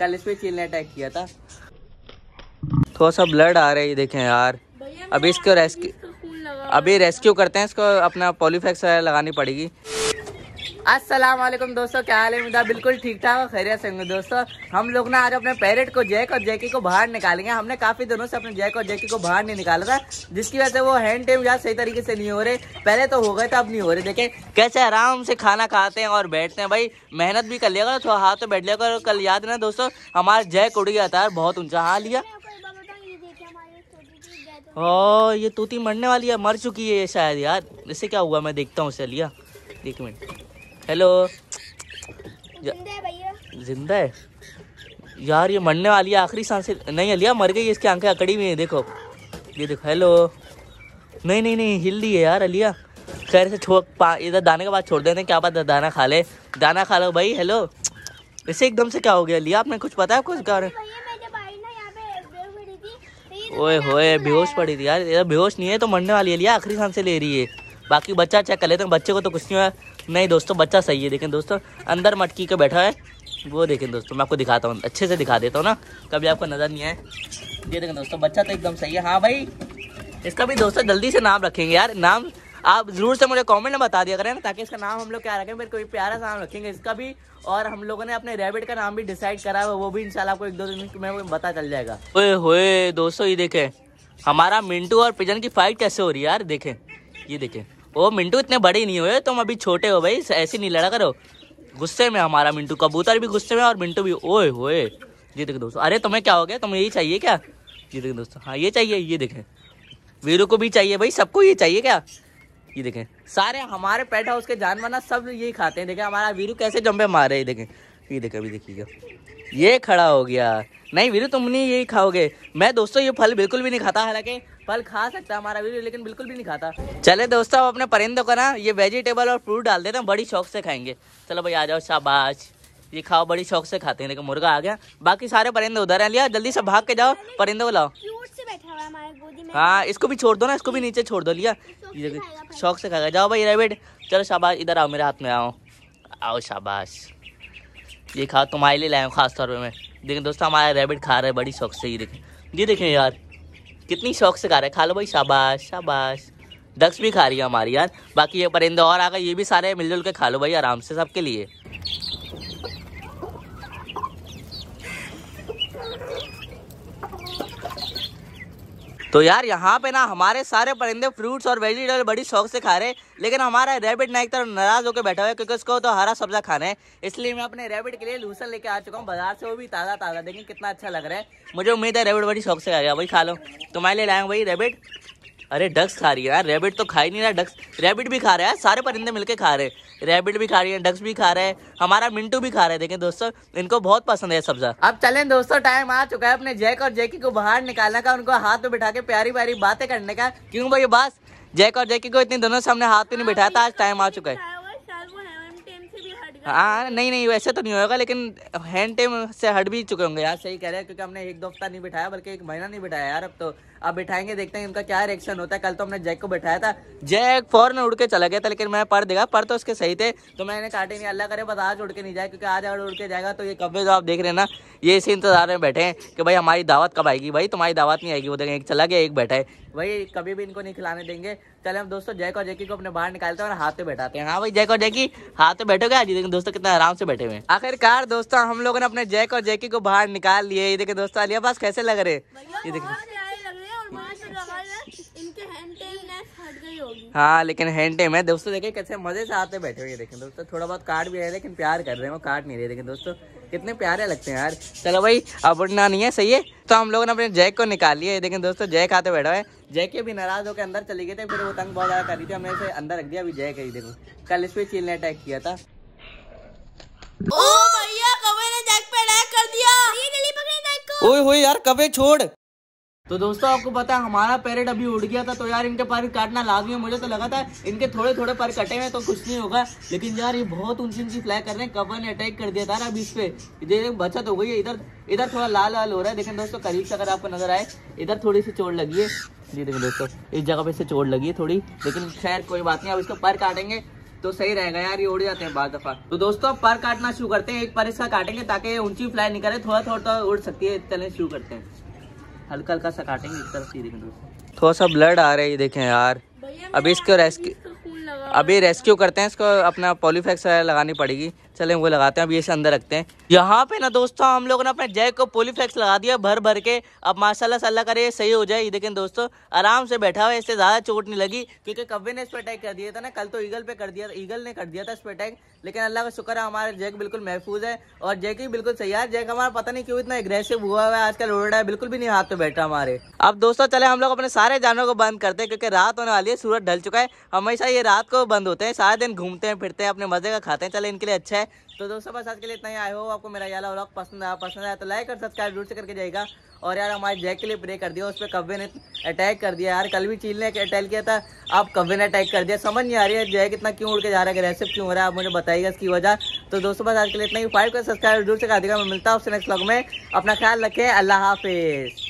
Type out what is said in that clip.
कल इसमें चील ने अटैक किया था थोड़ा सा ब्लड आ रहा है ये देखें यार अभी इसको रेस्क्यू अभी रेस्क्यू करते हैं इसको अपना पॉलीफेक्स लगानी पड़ेगी असलम दोस्तों क्या हाल है मुदा बिल्कुल ठीक ठाक खैरियत से दोस्तों हम लोग ना आज अपने पैरेट को जैक और जैकी को बाहर निकालेंगे हमने काफ़ी दिनों से अपने जैक और जैकी को बाहर नहीं निकाला था जिसकी वजह से वो हैंड टेम यार सही तरीके से नहीं हो रहे पहले तो हो गए थे अब नहीं हो रहे देखे कैसे आराम से खाना खाते हैं और बैठते हैं भाई मेहनत भी कर लिया थोड़ा हाथ तो बैठ लिया और कल याद ना दोस्तों हमारा जैक उड़ गया था बहुत ऊंचा हाँ लिया ओ ये तूती मरने वाली है मर चुकी है शायद यार इससे क्या हुआ मैं देखता हूँ लिया एक मिनट हेलो जिंदा है यार ये मरने वाली है आखिरी सांसें नहीं अलिया मर गई इसकी आंखें अकड़ी हुई हैं देखो ये देखो हेलो नहीं नहीं नहीं हिल रही है यार अलिया खैर से पा इधर दाने के बाद छोड़ देते हैं क्या बात दाना खा ले दाना खा लो भाई हेलो इसे एकदम से क्या हो गया अलिया आपने कुछ पता है आपको इसका ओए होए बेहोश पड़ी थी तो तो यार बेहोश नहीं है तो मरने वाली अलिया आखिरी सांस से ले रही है बाकी बच्चा चेक कर लेते तो हैं बच्चे को तो कुछ नहीं हुआ नहीं दोस्तों बच्चा सही है देखें दोस्तों अंदर मटकी के बैठा है वो देखें दोस्तों मैं आपको दिखाता हूँ अच्छे से दिखा देता हूँ ना कभी आपको नज़र नहीं आए ये देखें दोस्तों बच्चा तो एकदम सही है हाँ भाई इसका भी दोस्तों जल्दी से नाम रखेंगे यार नाम आप ज़रूर से मुझे कमेंट में बता दिया करें ना ताकि इसका नाम हम लोग क्या रखें फिर कोई प्यारा सा नाम रखेंगे इसका भी और हम लोगों ने अपने रैबिट का नाम भी डिसाइड करा है वो भी इंशाल्लाह आपको एक दो दिन में पता चल जाएगा ओए होए दोस्तों ये देखें हमारा मिंटू और पिजन की फाइट कैसे हो रही है यार देखें ये देखें ओ मिंटू इतने बड़े नहीं हुए तुम अभी छोटे हो भाई ऐसे नहीं लड़ा करो गुस्से में हमारा मिंटू कबूतर भी गुस्से में और मिंटू भी ओए होए ये देखो दोस्तों अरे तुम्हें क्या हो गया तुम्हें यही चाहिए क्या ये देखें दोस्तों हाँ ये चाहिए ये देखें वीरू को भी चाहिए भाई सबको ये चाहिए क्या ये देखें सारे हमारे पेट हाउस के जानवर ना सब यही खाते हैं देखें हमारा वीरू कैसे जम्बे मारे ये देखें ये देखें अभी देखिएगा ये खड़ा हो गया नहीं वीरू तुम नहीं यही खाओगे मैं दोस्तों ये फल बिल्कुल भी नहीं खाता हालांकि फल खा सकता है हमारा वीडियो लेकिन बिल्कुल भी नहीं खाता चले दोस्तों अब अपने परिंदों को ना ये वेजिटेबल और फ्रूट डाल देते हैं बड़ी शौक से खाएंगे चलो भाई आ जाओ शाबाश ये खाओ बड़ी शौक से खाते हैं देखो मुर्गा आ गया बाकी सारे परिंदे उधर है लिया जल्दी से भाग के जाओ परिंदे को लाओ हाँ इसको भी छोड़ दो ना इसको भी नीचे छोड़ दो लिया शौक से खाएगा जाओ भाई रेबिट चलो शाबाश इधर आओ मेरे हाथ में आओ आओ शाबाश ये खाओ तुम्हारे लिए लाए खास तौर पर मैं देखें दोस्तों हमारा रेबिट खा रहे हैं बड़ी शौक से ये देखें ये देखें यार कितनी शौक से खा रहे खा लो भाई शाबाश शाबाश दक्ष भी खा रही है हमारी यार बाकी ये परिंदे और आ गए ये भी सारे मिलजुल के खा लो भाई आराम से सबके लिए तो यार यहाँ पे ना हमारे सारे परिंदे फ्रूट्स और वेजिटेबल बड़ी शौक से खा रहे लेकिन हमारा रैबिट ना एक तरफ नाराज होकर बैठा हुआ है क्योंकि उसको तो हरा सब्जा खाना है इसलिए मैं अपने रैबिट के लिए लूसन लेके आ चुका हूँ बाजार से वो भी ताज़ा ताज़ा देखें कितना अच्छा लग रहा है मुझे उम्मीद है रेबिट बड़ी शौक से खा गया वही खा लो तुम्हारे लिए लाएंगे वही रेबिट अरे डक्स खा रही है यार रैबिट तो खा ही नहीं रहा डक्स रैबिट भी खा रहा है सारे परिंदे मिलके खा रहे हैं रैबिट भी खा रही है डक्स भी खा रहे हैं हमारा मिंटू भी खा रहे हैं देखें दोस्तों इनको बहुत पसंद है सब्जा अब चलें दोस्तों टाइम आ चुका है अपने जैक और जैकी को बाहर निकालने का उनको हाथ में बिठा के प्यारी प्यारी बातें करने का क्यों भाई बास जैक और जैकी को इतनी दोनों सामने हाथ में नहीं बिठाया था आज टाइम आ चुका है हाँ नहीं नहीं वैसे तो नहीं होगा लेकिन हैंड टेम से हट भी चुके होंगे यार सही कह रहे हैं क्योंकि हमने एक दो हफ्ता नहीं बिठाया बल्कि एक महीना नहीं बिठाया यार अब तो अब बिठाएंगे देखते हैं इनका क्या रिएक्शन होता है कल तो हमने जैक को बिठाया था जैक फौरन उड़ के चला गया था लेकिन मैं पर देगा पर तो उसके सही थे तो मैंने काटे नहीं अल्लाह करे बस आज उड़ के नहीं जाए क्योंकि आज अगर उड़ के जाएगा तो ये कब्बे जो आप देख रहे हैं ना ये इसी इंतजार में बैठे हैं कि भाई हमारी दावत कब आएगी भाई तुम्हारी दावत नहीं आएगी वो देखें एक चला गया एक बैठा है भाई कभी भी इनको नहीं खिलाने देंगे चले हम दोस्तों जैक और जैकी को अपने बाहर निकालते हैं और हाथ पे बैठाते हैं हाँ भाई जैक और जैकी हाथ पे बैठोगे आज देखिए दोस्तों कितना आराम से बैठे हुए हैं आखिरकार दोस्तों हम लोगों ने अपने जैक और जैकी को बाहर निकाल लिए ये देखे दोस्तों आलिया पास कैसे लग रहे ये देखिए हाँ लेकिन हैंड टेम है दोस्तों देखिए कैसे मजे से आते बैठे हुए देखें दोस्तों थोड़ा बहुत काट भी है लेकिन प्यार कर रहे हैं वो काट नहीं रहे देखें दोस्तों कितने प्यारे लगते हैं यार चलो भाई अब उठना नहीं है सही है तो हम लोगों ने अपने जैक को निकाल लिया है देखें दोस्तों जैक आते बैठा है जैक के भी नाराज होकर अंदर चले गए थे फिर वो तंग बहुत ज़्यादा कर रही थी हमने अंदर रख दिया अभी जैक है देखो कल इस पर चील ने अटैक किया था ओ भैया कवे ने जैक पे अटैक कर दिया ये गली पकड़ी जैक को ओए होए यार कवे छोड़ तो दोस्तों आपको पता है हमारा पैरेट अभी उड़ गया था तो यार इनके पर काटना लाजमी है मुझे तो लगा था इनके थोड़े थोड़े पर कटे हुए तो कुछ नहीं होगा लेकिन यार ये बहुत ऊंची ऊंची फ्लाई कर रहे हैं कबर ने अटैक कर दिया था अभी इस पे बचत हो गई है इधर इधर थोड़ा लाल लाल हो रहा है देखें दोस्तों करीब से अगर आपको नजर आए इधर थोड़ी सी चोट लगी है जी देखें दोस्तों इस जगह पे से चोट लगी है थोड़ी लेकिन खैर कोई बात नहीं अब इसको पर काटेंगे तो सही रहेगा यार ये उड़ जाते हैं बार दफा तो दोस्तों पर काटना शुरू करते हैं एक पर इसका काटेंगे ताकि ऊंची फ्लाई निकले थोड़ा थोड़ा उड़ सकती है चलने शुरू करते हैं हल्का हल्का सा काटेंगे एक तरफ सीधे थोड़ा सा ब्लड आ रहा है ये देखें यार अभी इसको रेस्क्यू अभी रेस्क्यू करते हैं इसको अपना पॉलीफेक्स लगानी पड़ेगी चले वो लगाते हैं अब ये से अंदर रखते हैं यहाँ पे ना दोस्तों हम लोगों ने अपने जैक को पोलीफ्लेक्स लगा दिया भर भर के अब माशाल्लाह सल्ला करे सही हो जाए लेकिन दोस्तों आराम से बैठा हुआ इससे ज़्यादा चोट नहीं लगी क्योंकि कब्बे ने इस पर अटैक कर दिया था ना कल तो ईगल पे कर दिया था ईगल ने कर दिया था इस पर अटैक लेकिन अल्लाह का शुक्र है हमारे जैक बिल्कुल महफूज है और जैक ही बिल्कुल सही है जैक हमारा पता नहीं क्यों इतना एग्रेसिव हुआ हुआ है आजकल रोड रहा है बिल्कुल भी नहीं हाथ पे बैठा हमारे अब दोस्तों चले हम लोग अपने सारे जानवरों को बंद करते हैं क्योंकि रात होने वाली है सूरज ढल चुका है हमेशा ये रात को बंद होते हैं सारे दिन घूमते हैं फिरते हैं अपने मजे का खाते हैं चले इनके लिए अच्छा है तो दोस्तों बस आज के लिए इतना ही आए हो आपको मेरा याला व्लॉग पसंद आया पसंद आया तो लाइक और सब्सक्राइब जरूर से करके जाएगा और यार हमारे जैक के लिए प्रे कर दिया उस पर कब्बे ने अटैक कर दिया यार कल भी चील ने अटैक किया था आप कब्बे ने अटैक कर दिया समझ नहीं आ रही है जैक इतना क्यों उड़ के जा रहा है अग्रेसिव क्यों हो रहा है आप मुझे बताइएगा इसकी वजह तो दोस्तों बस आज के लिए इतना ही फाइव का सब्सक्राइब जरूर से कर देगा मैं मिलता हूँ उससे नेक्स्ट ब्लॉग में अपना ख्याल रखें अल्लाह हाफिज़